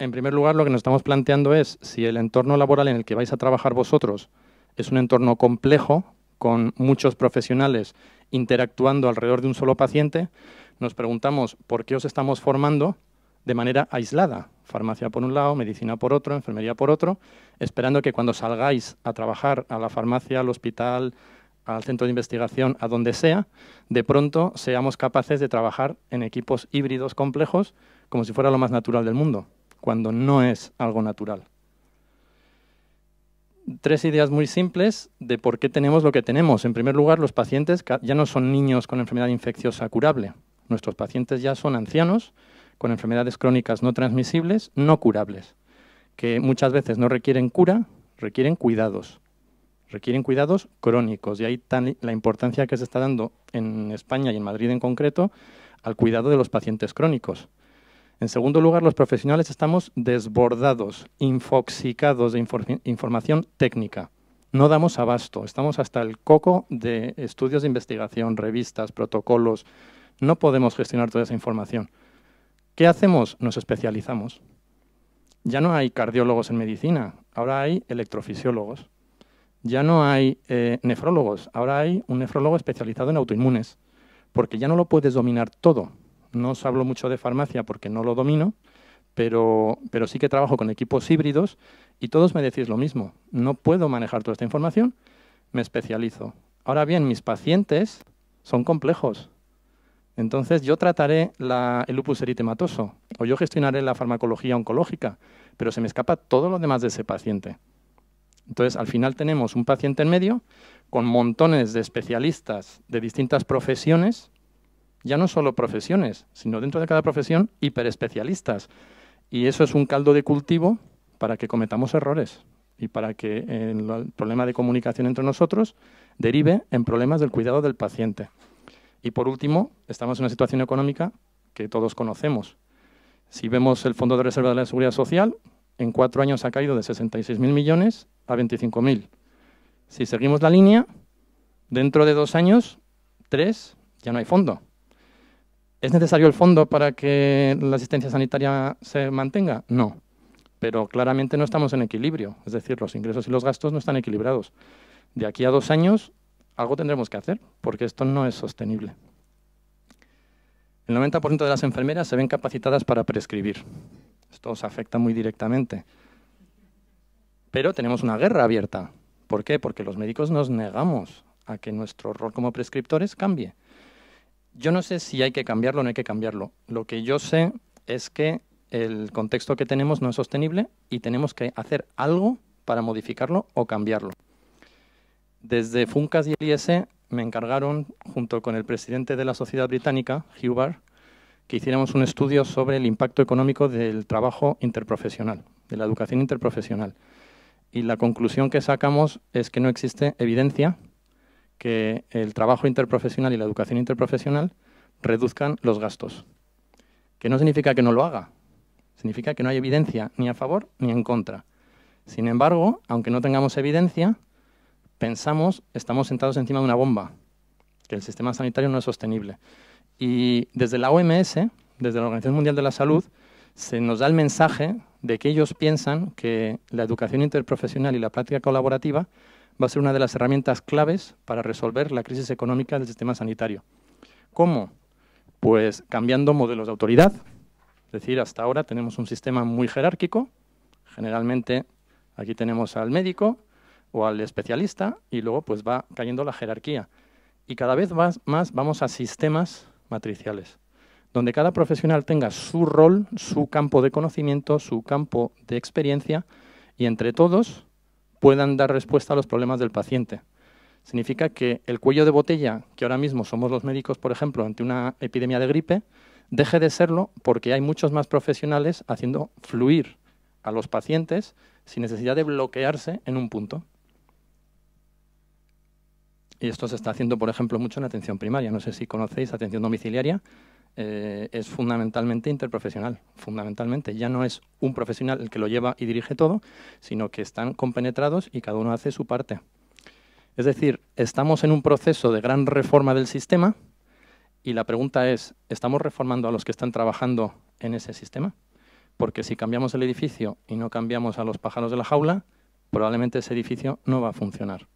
en primer lugar, lo que nos estamos planteando es si el entorno laboral en el que vais a trabajar vosotros es un entorno complejo, con muchos profesionales interactuando alrededor de un solo paciente, nos preguntamos por qué os estamos formando de manera aislada. Farmacia por un lado, medicina por otro, enfermería por otro, esperando que cuando salgáis a trabajar a la farmacia, al hospital, al centro de investigación, a donde sea, de pronto seamos capaces de trabajar en equipos híbridos complejos como si fuera lo más natural del mundo cuando no es algo natural. Tres ideas muy simples de por qué tenemos lo que tenemos. En primer lugar, los pacientes ya no son niños con enfermedad infecciosa curable. Nuestros pacientes ya son ancianos con enfermedades crónicas no transmisibles, no curables, que muchas veces no requieren cura, requieren cuidados requieren cuidados crónicos. Y ahí la importancia que se está dando en España y en Madrid en concreto al cuidado de los pacientes crónicos. En segundo lugar, los profesionales estamos desbordados, infoxicados de información técnica. No damos abasto, estamos hasta el coco de estudios de investigación, revistas, protocolos. No podemos gestionar toda esa información. ¿Qué hacemos? Nos especializamos. Ya no hay cardiólogos en medicina, ahora hay electrofisiólogos. Ya no hay eh, nefrólogos, ahora hay un nefrólogo especializado en autoinmunes, porque ya no lo puedes dominar todo no os hablo mucho de farmacia porque no lo domino, pero, pero sí que trabajo con equipos híbridos y todos me decís lo mismo. No puedo manejar toda esta información, me especializo. Ahora bien, mis pacientes son complejos. Entonces yo trataré la, el lupus eritematoso o yo gestionaré la farmacología oncológica, pero se me escapa todo lo demás de ese paciente. Entonces, al final tenemos un paciente en medio con montones de especialistas de distintas profesiones ya no solo profesiones, sino dentro de cada profesión hiperespecialistas. Y eso es un caldo de cultivo para que cometamos errores y para que eh, el problema de comunicación entre nosotros derive en problemas del cuidado del paciente. Y por último, estamos en una situación económica que todos conocemos. Si vemos el Fondo de Reserva de la Seguridad Social, en cuatro años ha caído de 66.000 millones a 25.000. Si seguimos la línea, dentro de dos años, tres, ya no hay fondo. ¿Es necesario el fondo para que la asistencia sanitaria se mantenga? No, pero claramente no estamos en equilibrio, es decir, los ingresos y los gastos no están equilibrados. De aquí a dos años algo tendremos que hacer, porque esto no es sostenible. El 90% de las enfermeras se ven capacitadas para prescribir. Esto os afecta muy directamente. Pero tenemos una guerra abierta. ¿Por qué? Porque los médicos nos negamos a que nuestro rol como prescriptores cambie. Yo no sé si hay que cambiarlo o no hay que cambiarlo. Lo que yo sé es que el contexto que tenemos no es sostenible y tenemos que hacer algo para modificarlo o cambiarlo. Desde Funcas y el e me encargaron, junto con el presidente de la sociedad británica, Hubert, que hiciéramos un estudio sobre el impacto económico del trabajo interprofesional, de la educación interprofesional. Y la conclusión que sacamos es que no existe evidencia que el trabajo interprofesional y la educación interprofesional reduzcan los gastos. Que no significa que no lo haga, significa que no hay evidencia ni a favor ni en contra. Sin embargo, aunque no tengamos evidencia, pensamos, estamos sentados encima de una bomba, que el sistema sanitario no es sostenible. Y desde la OMS, desde la Organización Mundial de la Salud, se nos da el mensaje de que ellos piensan que la educación interprofesional y la práctica colaborativa va a ser una de las herramientas claves para resolver la crisis económica del sistema sanitario. ¿Cómo? Pues cambiando modelos de autoridad. Es decir, hasta ahora tenemos un sistema muy jerárquico. Generalmente aquí tenemos al médico o al especialista y luego pues va cayendo la jerarquía. Y cada vez más, más vamos a sistemas matriciales, donde cada profesional tenga su rol, su campo de conocimiento, su campo de experiencia y entre todos puedan dar respuesta a los problemas del paciente. Significa que el cuello de botella, que ahora mismo somos los médicos, por ejemplo, ante una epidemia de gripe, deje de serlo porque hay muchos más profesionales haciendo fluir a los pacientes sin necesidad de bloquearse en un punto. Y esto se está haciendo, por ejemplo, mucho en atención primaria. No sé si conocéis atención domiciliaria, eh, es fundamentalmente interprofesional, fundamentalmente. Ya no es un profesional el que lo lleva y dirige todo, sino que están compenetrados y cada uno hace su parte. Es decir, estamos en un proceso de gran reforma del sistema y la pregunta es, ¿estamos reformando a los que están trabajando en ese sistema? Porque si cambiamos el edificio y no cambiamos a los pájaros de la jaula, probablemente ese edificio no va a funcionar.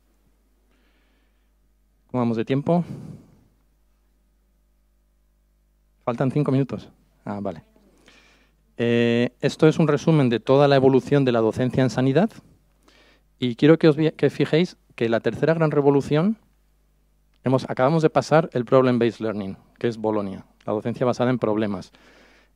¿Cómo vamos de tiempo? Faltan cinco minutos. Ah, vale. Eh, esto es un resumen de toda la evolución de la docencia en sanidad. Y quiero que os fijéis que la tercera gran revolución, hemos, acabamos de pasar el Problem-Based Learning, que es Bolonia, la docencia basada en problemas.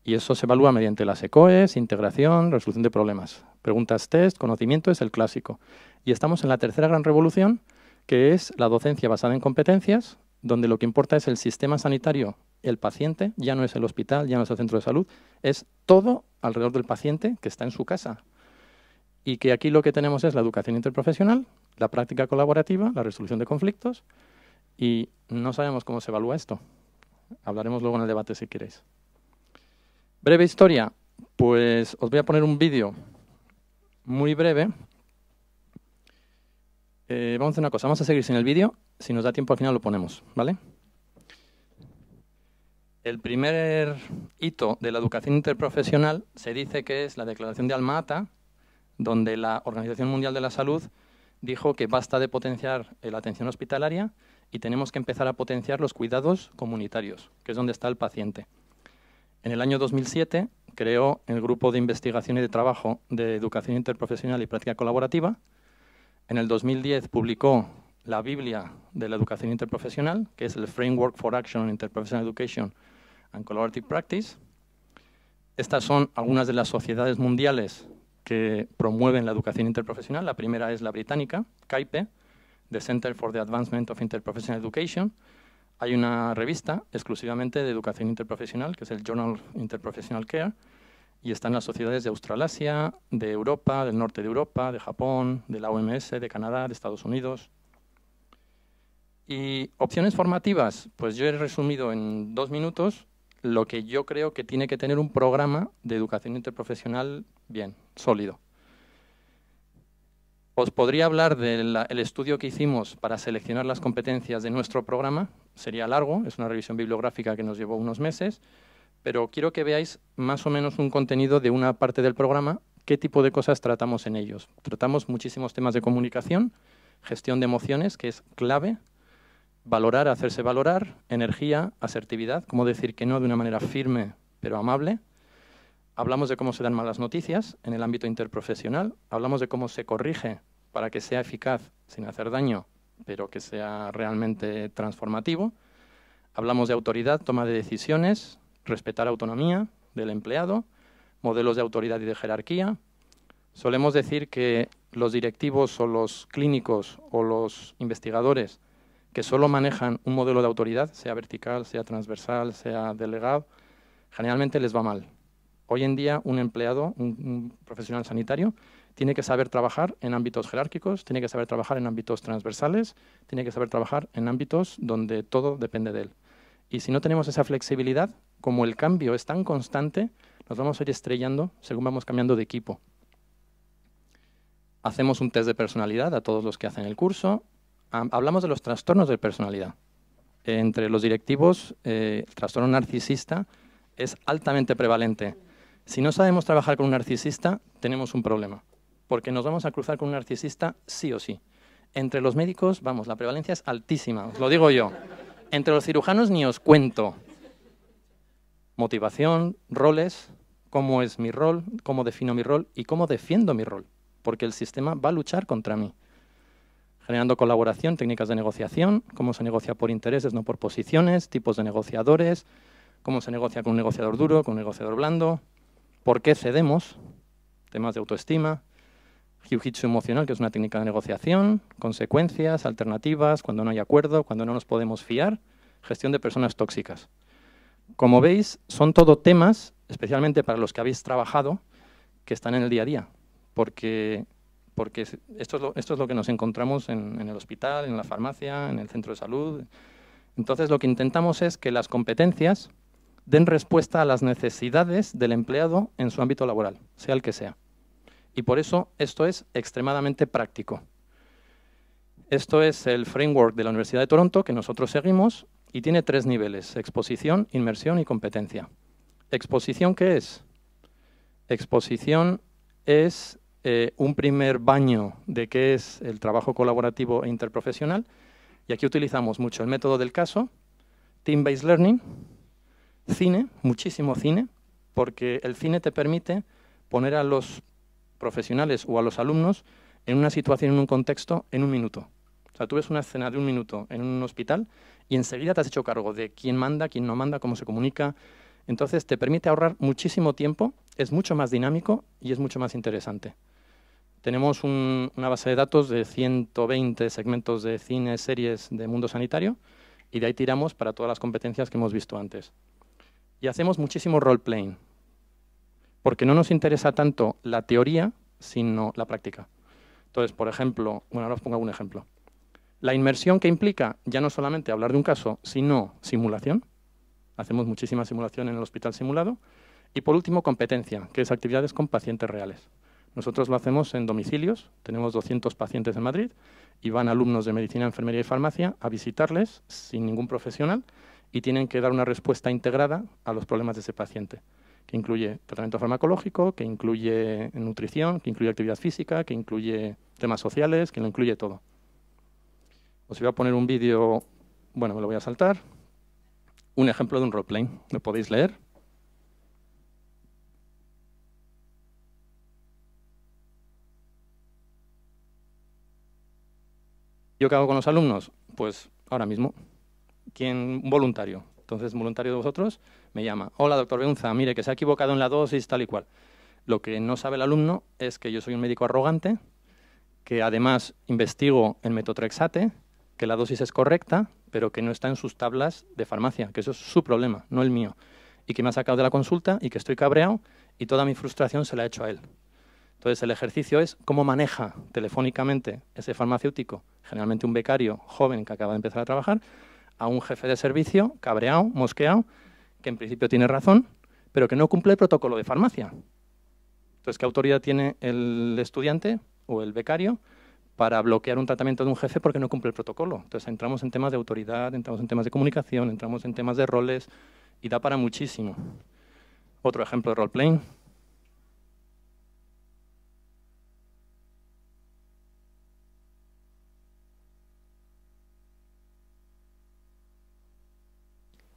Y eso se evalúa mediante las ECOES, integración, resolución de problemas. Preguntas, test, conocimiento es el clásico. Y estamos en la tercera gran revolución, que es la docencia basada en competencias, donde lo que importa es el sistema sanitario el paciente, ya no es el hospital, ya no es el centro de salud, es todo alrededor del paciente que está en su casa. Y que aquí lo que tenemos es la educación interprofesional, la práctica colaborativa, la resolución de conflictos, y no sabemos cómo se evalúa esto. Hablaremos luego en el debate si queréis. Breve historia. Pues os voy a poner un vídeo muy breve. Eh, vamos a hacer una cosa, vamos a seguir sin el vídeo. Si nos da tiempo al final lo ponemos, ¿vale? El primer hito de la educación interprofesional se dice que es la Declaración de Alma-Ata, donde la Organización Mundial de la Salud dijo que basta de potenciar la atención hospitalaria y tenemos que empezar a potenciar los cuidados comunitarios, que es donde está el paciente. En el año 2007 creó el Grupo de Investigación y de Trabajo de Educación Interprofesional y Práctica Colaborativa. En el 2010 publicó la Biblia de la Educación Interprofesional, que es el Framework for Action on Interprofessional Education, and Collaborative Practice. Estas son algunas de las sociedades mundiales que promueven la educación interprofesional. La primera es la británica, CAIPE, The Center for the Advancement of Interprofessional Education. Hay una revista exclusivamente de educación interprofesional, que es el Journal Interprofessional Care, y están las sociedades de Australasia, de Europa, del norte de Europa, de Japón, de la OMS, de Canadá, de Estados Unidos. Y opciones formativas, pues yo he resumido en dos minutos lo que yo creo que tiene que tener un programa de educación interprofesional bien, sólido. Os podría hablar del ah, estudio que hicimos para seleccionar las competencias de nuestro programa. Sería largo, es una revisión bibliográfica que nos llevó unos meses, pero quiero que veáis más o menos un contenido de una parte del programa, qué tipo de cosas tratamos en ellos. Tratamos muchísimos temas de comunicación, gestión de emociones, que es clave valorar, hacerse valorar, energía, asertividad, cómo decir que no de una manera firme pero amable. Hablamos de cómo se dan malas noticias en el ámbito interprofesional, hablamos de cómo se corrige para que sea eficaz sin hacer daño, pero que sea realmente transformativo. Hablamos de autoridad, toma de decisiones, respetar autonomía del empleado, modelos de autoridad y de jerarquía. Solemos decir que los directivos o los clínicos o los investigadores que solo manejan un modelo de autoridad, sea vertical, sea transversal, sea delegado, generalmente les va mal. Hoy en día un empleado, un, profesional sanitario, tiene que saber trabajar en ámbitos jerárquicos, tiene que saber trabajar en ámbitos transversales, tiene que saber trabajar en ámbitos donde todo depende de él. Y si no tenemos esa flexibilidad, como el cambio es tan constante, nos vamos a ir estrellando según vamos cambiando de equipo. Hacemos un test de personalidad a todos los que hacen el curso, hablamos de los trastornos de personalidad. Entre los directivos, eh, el trastorno narcisista es altamente prevalente. Si no sabemos trabajar con un narcisista, tenemos un problema, porque nos vamos a cruzar con un narcisista sí o sí. Entre los médicos, vamos, la prevalencia es altísima, os lo digo yo. Entre los cirujanos ni os cuento. Motivación, roles, cómo es mi rol, cómo defino mi rol y cómo defiendo mi rol, porque el sistema va a luchar contra mí generando colaboración, técnicas de negociación, cómo se negocia por intereses, no por posiciones, tipos de negociadores, cómo se negocia con un negociador duro, con un negociador blando, por qué cedemos, temas de autoestima, jiu-jitsu emocional, que es una técnica de negociación, consecuencias, alternativas, cuando no hay acuerdo, cuando no nos podemos fiar, gestión de personas tóxicas. Como veis, son todo temas, especialmente para los que habéis trabajado, que están en el día a día, porque porque esto es lo, que nos encontramos en el hospital, en la farmacia, en el centro de salud. Entonces lo que intentamos es que las competencias den respuesta a las necesidades del empleado en su ámbito laboral, sea el que sea. Y por eso esto es extremadamente práctico. Esto es el framework de la Universidad de Toronto que nosotros seguimos y tiene tres niveles, exposición, inmersión y competencia. ¿Exposición qué es? Exposición es eh, un primer baño de qué es el trabajo colaborativo e interprofesional. Y aquí utilizamos mucho el método del caso, team-based learning, cine, muchísimo cine, porque el cine te permite poner a los profesionales o a los alumnos en una situación, en un contexto, en un minuto. O sea, tú ves una escena de un minuto en un hospital y enseguida te has hecho cargo de quién manda, quién no manda, cómo se comunica. Entonces te permite ahorrar muchísimo tiempo, es mucho más dinámico y es mucho más interesante. Tenemos una base de datos de 120 segmentos de cine, series de mundo sanitario, y de ahí tiramos para todas las competencias que hemos visto antes. Y hacemos muchísimo role-playing, porque no nos interesa tanto la teoría, sino la práctica. Entonces, por ejemplo, bueno, ahora os pongo algún ejemplo. La inmersión que implica ya no solamente hablar de un caso, sino simulación. Hacemos muchísima simulación en el hospital simulado. Y por último, competencia, que es actividades con pacientes reales. Nosotros lo hacemos en domicilios, tenemos 200 pacientes en Madrid y van alumnos de medicina, enfermería y farmacia a visitarles sin ningún profesional y tienen que dar una respuesta integrada a los problemas de ese paciente, que incluye tratamiento farmacológico, que incluye nutrición, que incluye actividad física, que incluye temas sociales, que lo incluye todo. Os voy a poner un vídeo, bueno, me lo voy a saltar, un ejemplo de un roleplay, lo podéis leer. ¿Yo qué hago con los alumnos? Pues ahora mismo, un voluntario? Entonces, voluntario de vosotros me llama, hola doctor Beunza, mire que se ha equivocado en la dosis tal y cual. Lo que no sabe el alumno es que yo soy un médico arrogante, que además investigo el metotrexate, que la dosis es correcta, pero que no está en sus tablas de farmacia, que eso es su problema, no el mío, y que me ha sacado de la consulta y que estoy cabreado y toda mi frustración se la he hecho a él. Entonces el ejercicio es cómo maneja telefónicamente ese farmacéutico, generalmente un becario joven que acaba de empezar a trabajar, a un jefe de servicio cabreado, mosqueado, que en principio tiene razón, pero que no cumple el protocolo de farmacia. Entonces, ¿qué autoridad tiene el estudiante o el becario para bloquear un tratamiento de un jefe porque no cumple el protocolo? Entonces, entramos en temas de autoridad, entramos en temas de comunicación, entramos en temas de roles y da para muchísimo. Otro ejemplo de role-playing,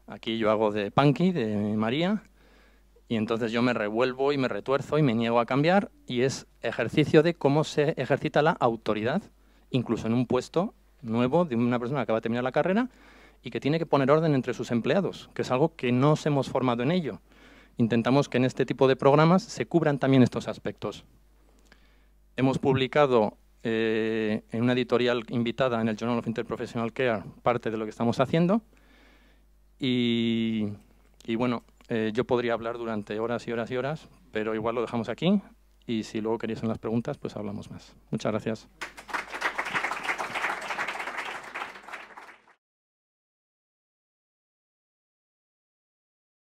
Aquí yo hago de Panky, de María, y entonces yo me revuelvo y me retuerzo y me niego a cambiar, y es ejercicio de cómo se ejercita la autoridad, incluso en un puesto nuevo de una persona que acaba de terminar la carrera y que tiene que poner orden entre sus empleados, que es algo que no se hemos formado en ello. Intentamos que en este tipo de programas se cubran también estos aspectos. Hemos publicado eh, en una editorial invitada en el Journal of Interprofessional Care parte de lo que estamos haciendo, y, bueno, eh, yo podría hablar durante horas y horas y horas, pero igual lo dejamos aquí y si luego queréis en las preguntas, pues hablamos más. Muchas gracias.